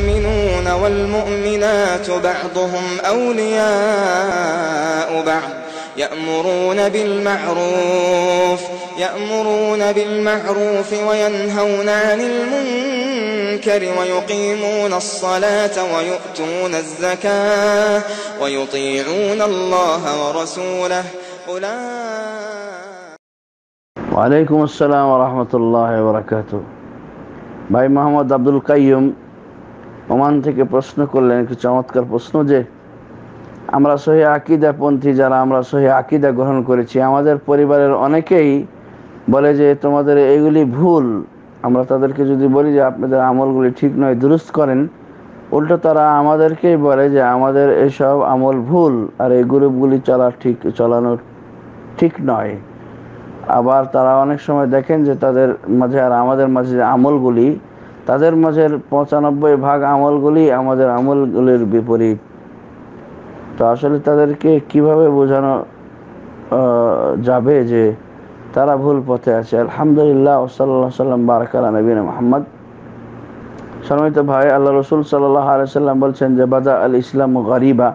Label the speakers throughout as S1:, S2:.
S1: والمؤمنون والمؤمنات بعضهم أولياء بعض يأمرون بالمعروف يأمرون بالمعروف وينهون عن المنكر ويقيمون الصلاة ويؤتون الزكاة ويطيعون الله ورسوله أولئك وعليكم السلام ورحمة الله وبركاته ভাই محمد عبد القيم ওমান থেকে প্রশ্ন করলেন একটি চমৎকার প্রশ্ন যে আমরা সহি আকিদাপন্থী যারা আমরা সহি আকিদা গ্রহণ করেছি আমাদের পরিবারের অনেকেই বলে যে তোমাদের এগুলি ভুল আমরা তাদেরকে যদি বলি যে আপনাদের আমলগুলি ঠিক নয় দুরুস্ত করেন উল্টো তারা আমাদেরকেই বলে যে আমাদের এসব আমল ভুল আর এই গ্রুপগুলি চলা ঠিক চলানো ঠিক নয় আবার তারা অনেক সময় দেখেন যে তাদের মাঝে আর আমাদের মাঝে আমলগুলি তাদের মাঝের পঁচানব্বই ভাগ আমলগুলি আমাদের আমলগুলির বিপরীত তো আসলে তাদেরকে কিভাবে বোঝানো যাবে যে তারা ভুল পথে আছে আলহামদুলিল্লাহ সাল্লাহ সাল্লাম বারকাল নবীন মোহাম্মদ সম্মানিত ভাই আল্লাহ রসুল সাল্লাহ আলাইসাল্লাম বলছেন যে বাজা আল ইসলাম গরিবা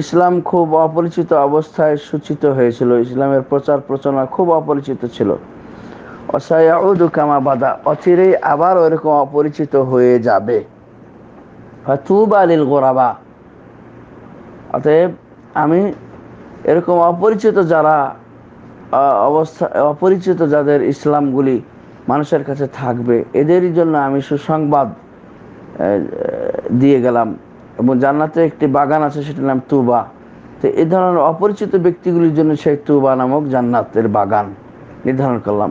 S1: ইসলাম খুব অপরিচিত অবস্থায় সূচিত হয়েছিল ইসলামের প্রচার প্রচারণা খুব অপরিচিত ছিল অসায়াউদু কামা বাদা অচিরেই আবার ওইরকম অপরিচিত হয়ে যাবে হাতুব আলিল গোরাবা অতএব আমি এরকম অপরিচিত যারা অবস্থা অপরিচিত যাদের ইসলামগুলি মানুষের কাছে থাকবে এদেরই জন্য আমি সুসংবাদ দিয়ে গেলাম এবং জান্নাতে একটি বাগান আছে সেটার নাম তুবা তো এই ধরনের অপরিচিত ব্যক্তিগুলির জন্য সেই তুবা নামক জান্নাতের বাগান নির্ধারণ করলাম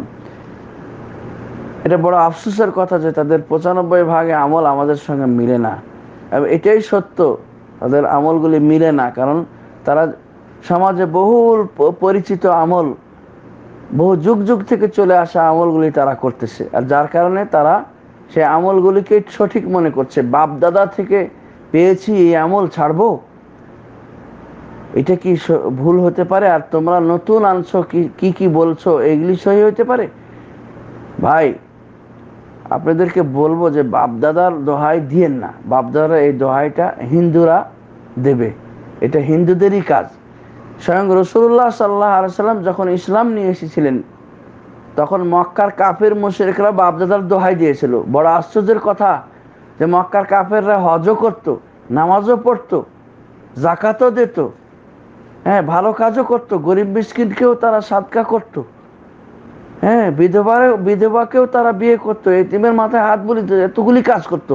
S1: এটা বড় আফসোসের কথা যে তাদের পঁচানব্বই ভাগে আমল আমাদের সঙ্গে মিলে না এবং এটাই সত্য তাদের আমলগুলি মিলে না কারণ তারা সমাজে বহুল পরিচিত আমল বহু যুগ যুগ থেকে চলে আসা আমলগুলি তারা করতেছে আর যার কারণে তারা সে আমলগুলিকে সঠিক মনে করছে বাপ দাদা থেকে পেয়েছি এই আমল ছাড়বো এটা কি ভুল হতে পারে আর তোমরা নতুন আনছো কি কি বলছো এগুলি সহি হতে পারে ভাই আপনাদেরকে বলবো যে বাপদাদার দোহাই দিয়েন না বাপদাদারা এই দোহাইটা হিন্দুরা দেবে এটা হিন্দুদেরই কাজ স্বয়ং রসুল্লাহ সাল্লাহ সাল্লাম যখন ইসলাম নিয়ে এসেছিলেন তখন মক্কার কাফের মুশরেকরা বাপদাদার দোহাই দিয়েছিল বড় আশ্চর্যের কথা যে মক্কার কাফেররা হজও করত নামাজও পড়ত জাকাতও দিত হ্যাঁ ভালো কাজও করতো গরিব মিসকিনকেও তারা সাদকা করতো হ্যাঁ বিধবা বিধবাকেও তারা বিয়ে করতো এতিমের মাথায় হাত বুলিত এতগুলি কাজ করত।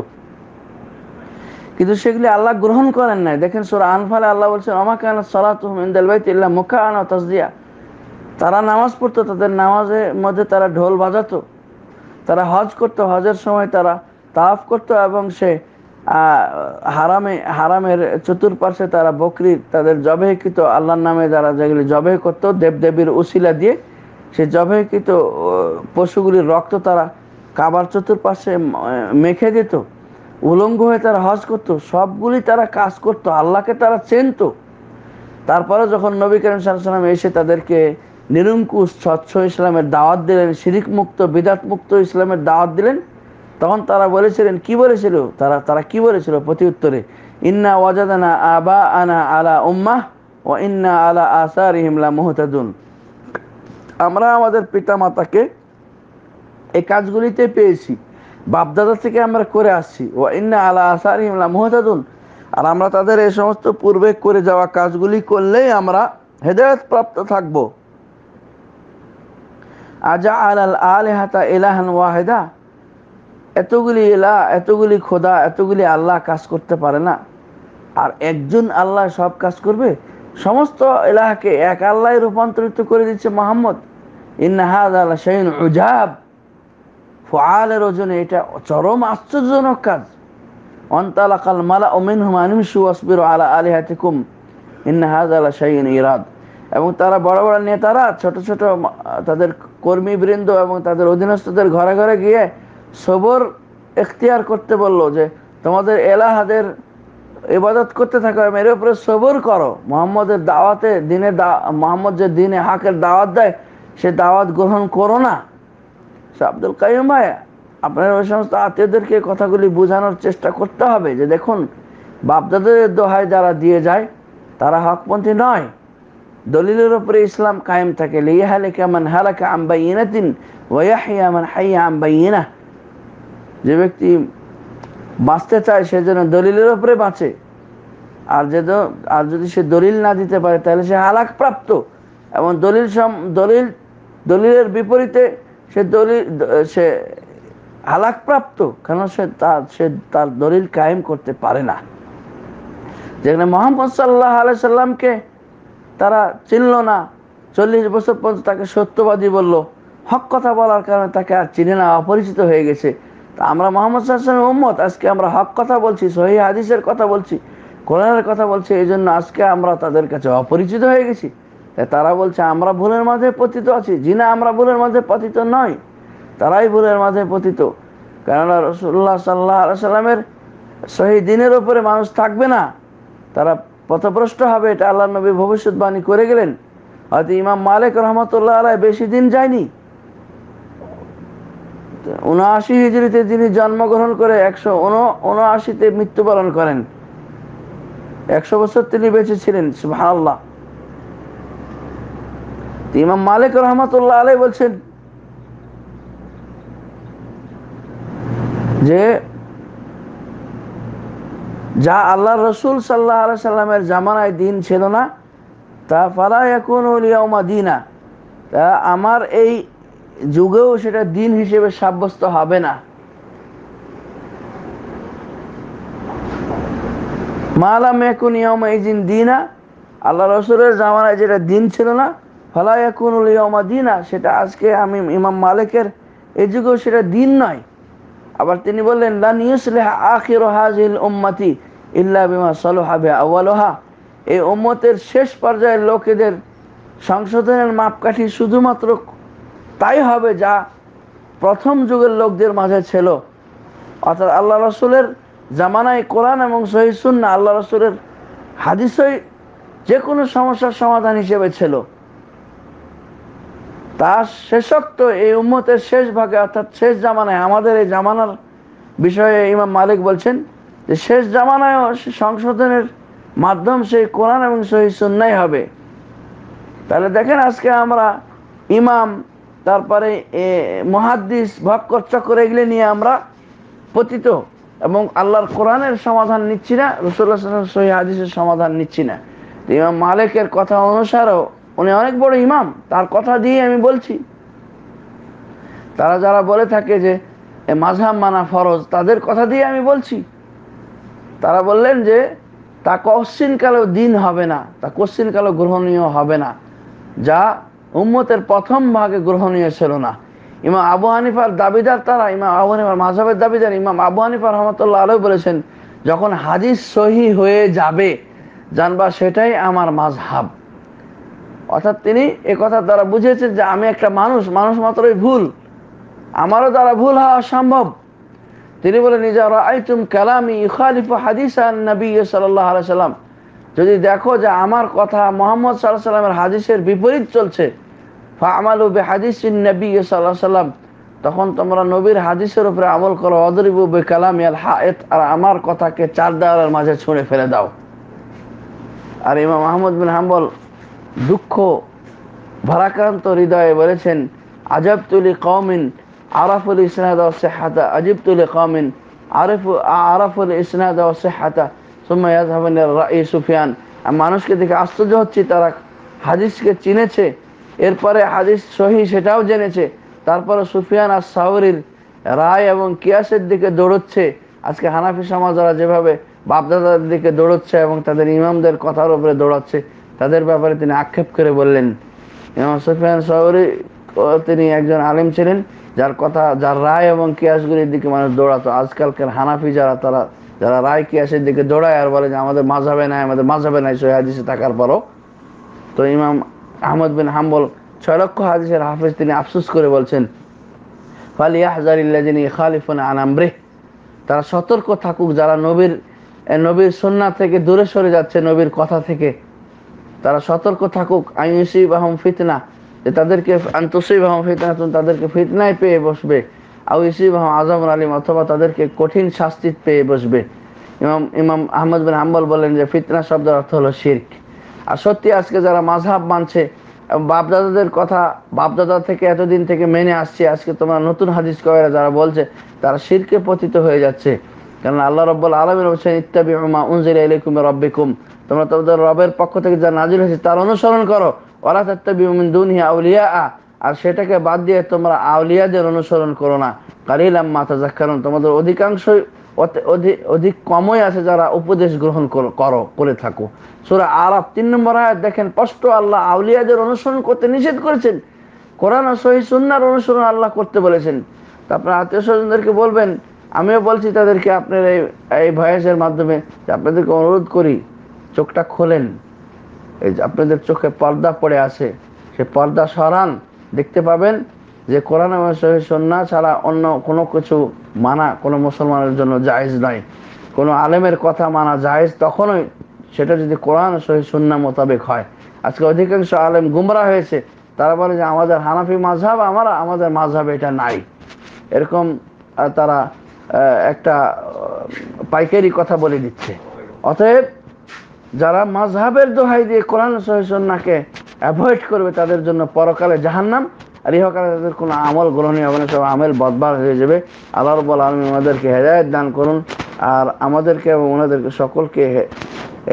S1: কিন্তু সেগুলি আল্লাহ গ্রহণ করেন নাই দেখেন সোরা আনফালে আল্লাহ বলছেন আমাকে আনা সালাতুহম ইন্দাল ভাই তিল্লা মুখা আনা তাসদিয়া তারা নামাজ পড়তো তাদের নামাজের মধ্যে তারা ঢোল বাজাতো তারা হজ করতো হজের সময় তারা তাফ করতো এবং সে হারামে হারামের চতুর্পাশে তারা বকরি তাদের জবেহকৃত আল্লাহর নামে যারা যেগুলি জবে করতো দেবদেবীর উসিলা দিয়ে সে জবাইকৃত পশুগুলির রক্ত তারা কাবার চতুর্পাশে মেখে দিত উলঙ্গ হয়ে তারা হজ করত সবগুলি তারা কাজ করত আল্লাহকে তারা চেনত তারপরে যখন নবী করিম সালাম এসে তাদেরকে নিরঙ্কুশ স্বচ্ছ ইসলামের দাওয়াত দিলেন শিরিক মুক্ত বিদাত মুক্ত ইসলামের দাওয়াত দিলেন তখন তারা বলেছিলেন কি বলেছিল তারা তারা কি বলেছিল প্রতি উত্তরে ইন্না ওয়াজাদানা আবা আনা আলা উম্মাহ ও ইন্না আলা আসার হিমলা মোহতাদুন আমরা আমাদের পিতামাতাকে এই কাজগুলিতে পেয়েছি বাপদাদা থেকে আমরা করে আসছি ও ইন্না আলা আসার ইমলা মোহতাদুন আর আমরা তাদের এই সমস্ত পূর্বে করে যাওয়া কাজগুলি করলেই আমরা হেদায়ত প্রাপ্ত থাকব আজা আল আল হাতা এলাহান ওয়াহেদা এতগুলি এলা এতগুলি খোদা এতগুলি আল্লাহ কাজ করতে পারে না আর একজন আল্লাহ সব কাজ করবে সমস্ত এলাহাকে এক আল্লাহ রূপান্তরিত করে দিচ্ছে মোহাম্মদ ইন্নাহাদালাশাইন উজাব ফোয়ালের ওজনে এটা চরম আশ্চর্যজনক কাজ অন্তালাকাল মালা ওমিন হুমানিম আসবির আলা আলি হাতিকুম ইন্নাহাদালাশাইন ইরাদ এবং তারা বড় বড় নেতারা ছোট ছোট তাদের কর্মীবৃন্দ এবং তাদের অধীনস্থদের ঘরে ঘরে গিয়ে সবর এখতিয়ার করতে বলল যে তোমাদের এলাহাদের ইবাদত করতে থাকো এবং এর উপরে সবর করো মোহাম্মদের দাওয়াতে দিনে দা মোহাম্মদ যে দিনে হাকের দাওয়াত দেয় সে দাওয়াত গ্রহণ করো না সে আব্দুল কাইম ভাই আপনার ওই সমস্ত আত্মীয়দেরকে কথাগুলি বোঝানোর চেষ্টা করতে হবে যে দেখুন বাপদাদের দোহায় যারা দিয়ে যায় তারা হকপন্থী নয় দলিলের উপরে ইসলাম কায়েম থাকে লিয়াহালিকামান হালাকা আম্বা তিন ওয়াহিয়ামান হাইয়া আম্বা যে ব্যক্তি বাঁচতে চায় সে যেন দলিলের উপরে বাঁচে আর যে আর যদি সে দলিল না দিতে পারে তাহলে সে হালাক প্রাপ্ত এবং দলিল দলিল দলিলের বিপরীতে সে দলিল সে হালাকপ্রাপ্ত কারণ সে তার সে তার দলিল কায়েম করতে পারে না যেখানে মোহাম্মদ সাল্লাহ আলাই সাল্লামকে তারা চিনল না চল্লিশ বছর পর্যন্ত তাকে সত্যবাদী বলল হক কথা বলার কারণে তাকে আর চিনে না অপরিচিত হয়ে গেছে তা আমরা মোহাম্মদ সাল্লামের উম্মত আজকে আমরা হক কথা বলছি সহি হাদিসের কথা বলছি কোরআনের কথা বলছি এই জন্য আজকে আমরা তাদের কাছে অপরিচিত হয়ে গেছি তারা বলছে আমরা ভুলের মাঝে পতিত আছি জিনা আমরা ভুলের মাঝে পতিত নয় তারাই ভুলের মাঝে পতিত কেননা রসুল্লাহ সাল্লাহ সাল্লামের সহি দিনের ওপরে মানুষ থাকবে না তারা পথভ্রষ্ট হবে এটা আল্লাহ নবী ভবিষ্যৎবাণী করে গেলেন হয়তো ইমাম মালিক রহমতুল্লাহ আলাই বেশি দিন যায়নি উনআশি হিজড়িতে যিনি জন্মগ্রহণ করে একশো উনআশিতে মৃত্যুবরণ করেন একশো বছর তিনি বেঁচে ছিলেন আল্লাহ ইমাম মালিক রহমতুল্লাহ আলাই বলছেন যে যা আল্লাহ রসুল সাল্লাহ আলাই সাল্লামের জামানায় দিন ছিল না তা ফালা এখন উলিয়াউমা দিনা তা আমার এই যুগেও সেটা দিন হিসেবে সাব্যস্ত হবে না মালাম এখন ইয়াউমা ইজিন দিনা আল্লাহ রসুলের জামানায় যেটা দিন ছিল না ফালাইয়াকুনুল ইয়মা দিনা সেটা আজকে আমি ইমাম মালিকের এ যুগেও সেটা দিন নয় আবার তিনি বললেন লান ইউসলেহ আখির হাজিল উম্মাতি ইল্লা বিমা সলোহাবে আওয়ালোহা এই উম্মতের শেষ পর্যায়ের লোকেদের সংশোধনের মাপকাঠি শুধুমাত্র তাই হবে যা প্রথম যুগের লোকদের মাঝে ছিল অর্থাৎ আল্লাহ রসুলের জামানায় কোরআন এবং সহিসুন্না আল্লাহ রসুলের হাদিসই যে কোনো সমস্যার সমাধান হিসেবে ছিল তার শেষত্ব এই উম্মতের শেষ ভাগে অর্থাৎ শেষ জামানায় আমাদের এই জামানার বিষয়ে ইমাম মালিক বলছেন যে শেষ জামানায়ও সংশোধনের মাধ্যম সেই কোরআন এবং সহি সন্ন্যায় হবে তাহলে দেখেন আজকে আমরা ইমাম তারপরে মহাদ্দিস ভক্কর করে এগুলি নিয়ে আমরা পতিত এবং আল্লাহর কোরআনের সমাধান নিচ্ছি না রসুল্লাহ সহি হাদিসের সমাধান নিচ্ছি না ইমাম মালিকের কথা অনুসারেও উনি অনেক বড় ইমাম তার কথা দিয়ে আমি বলছি তারা যারা বলে থাকে যে মাঝহাব মানা ফরজ তাদের কথা দিয়ে আমি বলছি তারা বললেন যে তা কশ্চিনকালেও দিন হবে না তা কশ্চিনকালেও গ্রহণীয় হবে না যা উম্মতের প্রথম ভাগে গ্রহণীয় ছিল না ইমাম আবু হানিফার দাবিদার তারা ইমাম আবু হানিফার মাঝহের দাবিদার ইমাম আবু হানিফার রহমতুল্লাহ আলো বলেছেন যখন হাদিস সহি হয়ে যাবে জানবা সেটাই আমার মাঝহাব অর্থাৎ তিনি এ কথা দ্বারা বুঝেছেন যে আমি একটা মানুষ মানুষ মাত্রই ভুল আমারও দ্বারা ভুল হওয়া সম্ভব তিনি বলে নিজের আইতুম কালামি ইখালিফু হাদিস নবী সাল্লাহ সাল্লাম যদি দেখো যে আমার কথা মোহাম্মদ সাল্লাহ সাল্লামের হাদিসের বিপরীত চলছে ফা আমালু বে হাদিস নবী সাল্লাহ সাল্লাম তখন তোমরা নবীর হাদিসের উপরে আমল করো অদরিবু বে কালাম আল হায়েত আর আমার কথাকে চার দেওয়ালের মাঝে ছুঁড়ে ফেলে দাও আর ইমাম আহমদ বিন হাম্বল দুঃখ ভারাক্রান্ত হৃদয়ে বলেছেন আজাবতুলি কমিন আরাফুল ইসনাদ হাতা আজিবতুলি কমিন আরিফ আরাফুল ইসনাদ হাতা সুফিয়ান মানুষকে দেখে আশ্চর্য হচ্ছি তারা হাদিসকে চিনেছে এরপরে হাদিস সহি সেটাও জেনেছে তারপরে সুফিয়ান আর সাউরির রায় এবং কিয়াসের দিকে দৌড়চ্ছে আজকে হানাফি সমাজরা যেভাবে বাপদাদার দিকে দৌড়চ্ছে এবং তাদের ইমামদের কথার উপরে দৌড়াচ্ছে তাদের ব্যাপারে তিনি আক্ষেপ করে বললেন ইমাম সুফিয়ান সাউরি তিনি একজন আলিম ছিলেন যার কথা যার রায় এবং কিয়াসগুলির দিকে মানুষ দৌড়াতো আজকালকার হানাফি যারা তারা যারা রায় কিয়াসের দিকে দৌড়ায় আর বলে যে আমাদের মাঝাবে নাই আমাদের মাঝাবে নাই সই হাদিসে থাকার পরও তো ইমাম আহমদ বিন হাম্বল ছয় লক্ষ হাদিসের হাফেজ তিনি আফসুস করে বলছেন ফালিয়া হাজারিল্লা যিনি খালিফুন আনামরে তারা সতর্ক থাকুক যারা নবীর নবীর সন্না থেকে দূরে সরে যাচ্ছে নবীর কথা থেকে তারা সতর্ক থাকুক আইনসি বাহম ফিতনা যে তাদেরকে আন্তসি বাহম ফিতনা তাদেরকে ফিতনায় পেয়ে বসবে আউ ইসি বাহম আজম আলিম অথবা তাদেরকে কঠিন শাস্তি পেয়ে বসবে ইমাম ইমাম আহমদ বিন হাম্বল বলেন যে ফিতনা শব্দের অর্থ হলো শির্ক আর সত্যি আজকে যারা মাঝহাব মানছে বাপদাদাদের কথা বাপদাদা থেকে এতদিন থেকে মেনে আসছে আজকে তোমরা নতুন হাদিস কয়েরা যারা বলছে তারা শিরকে পতিত হয়ে যাচ্ছে কারণ আল্লাহ রব্বুল আলমের হোসেন ইত্যাবি উমা উনজির আলিকুম রব্বিকুম তোমরা তোমাদের রবের পক্ষ থেকে যা নাজিল হয়েছে তার অনুসরণ করো ওরা দুনিয়া আউলিয়া আ আর সেটাকে বাদ দিয়ে তোমরা আউলিয়াদের অনুসরণ করো না কারিলাম মাথা কারণ তোমাদের অধিকাংশই অধিক কমই আছে যারা উপদেশ গ্রহণ করো করে থাকো সুরা আরাফ তিন নম্বর আয়াত দেখেন স্পষ্ট আল্লাহ আউলিয়াদের অনুসরণ করতে নিষেধ করেছেন কোরআন সহি সুন্নার অনুসরণ আল্লাহ করতে বলেছেন তা আপনার আত্মীয় স্বজনদেরকে বলবেন আমিও বলছি তাদেরকে আপনার এই এই ভয়েসের মাধ্যমে আপনাদেরকে অনুরোধ করি চোখটা খোলেন এই আপনাদের চোখে পর্দা পড়ে আছে সে পর্দা সরান দেখতে পাবেন যে কোরআন সন্না ছাড়া অন্য কোনো কিছু মানা কোনো মুসলমানের জন্য জায়েজ নয় কোনো আলেমের কথা মানা জায়েজ তখনই সেটা যদি কোরআন সহি সুন্না মোতাবেক হয় আজকে অধিকাংশ আলেম গুমরা হয়েছে তারা বলে যে আমাদের হানাফি মাঝহাব আমার আমাদের মাঝহাব এটা নাই এরকম তারা একটা পাইকারি কথা বলে দিচ্ছে অতএব যারা মাঝহাবের দোহাই দিয়ে কোরআন সহিসনাকে অ্যাভয়েড করবে তাদের জন্য পরকালে জাহান্নাম আর ইহকালে তাদের কোনো আমল গ্রহণীয় হবে না সব আমেল বদবার হয়ে যাবে আল্লাহ রব্বুল আলমী আমাদেরকে হেদায়ত দান করুন আর আমাদেরকে এবং ওনাদেরকে সকলকে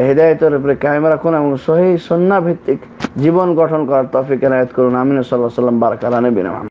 S1: হেদায়তের উপরে কায়েম রাখুন এবং সহি সন্না ভিত্তিক জীবন গঠন করার তফিক এনায়ত করুন আমিন সাল্লাহ সাল্লাম বারকালানে নবীন